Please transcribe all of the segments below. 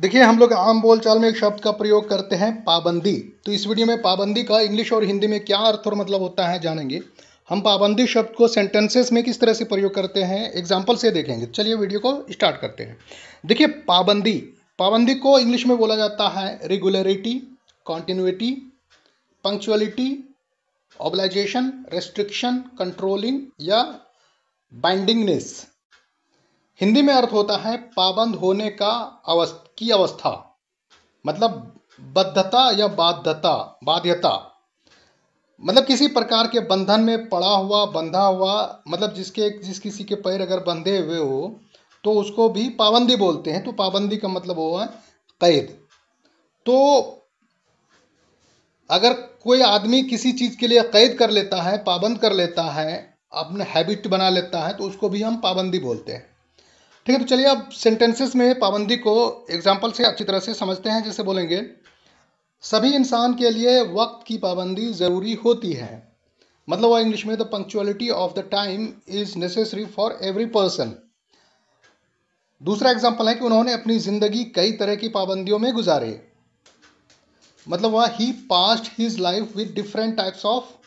देखिए हम लोग आम बोलचाल में एक शब्द का प्रयोग करते हैं पाबंदी तो इस वीडियो में पाबंदी का इंग्लिश और हिंदी में क्या अर्थ और मतलब होता है जानेंगे हम पाबंदी शब्द को सेंटेंसेस में किस तरह से प्रयोग करते हैं एग्जाम्पल से देखेंगे चलिए वीडियो को स्टार्ट करते हैं देखिए पाबंदी पाबंदी को इंग्लिश में बोला जाता है regularity continuity punctuality obligation restriction controlling या बाइंडिंगनेस हिंदी में अर्थ होता है पाबंद होने का अवस्थ की अवस्था मतलब बद्धता या बाध्यता बाध्यता मतलब किसी प्रकार के बंधन में पड़ा हुआ बंधा हुआ मतलब जिसके जिस किसी के पैर अगर बंधे हुए हो तो उसको भी पाबंदी बोलते हैं तो पाबंदी का मतलब वो है कैद तो अगर कोई आदमी किसी चीज़ के लिए कैद कर लेता है पाबंद कर लेता है अपने हैबिट बना लेता है तो उसको भी हम पाबंदी बोलते हैं ठीक है तो चलिए अब सेंटेंसेस में पाबंदी को एग्जाम्पल से अच्छी तरह से समझते हैं जैसे बोलेंगे सभी इंसान के लिए वक्त की पाबंदी ज़रूरी होती है मतलब वह इंग्लिश में the punctuality of the time is necessary for every person दूसरा एग्जाम्पल है कि उन्होंने अपनी ज़िंदगी कई तरह की पाबंदियों में गुजारे मतलब वह ही past his life with different types of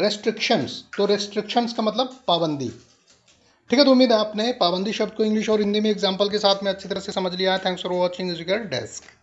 restrictions तो रेस्ट्रिक्शंस का मतलब पाबंदी ठीक है तो उम्मीद है आपने पाबंदी शब्द को इंग्लिश और हिंदी में एग्जाम्पल के साथ में अच्छी तरह से समझ लिया है थैंक्स फॉर वॉचिंग इज डेस्क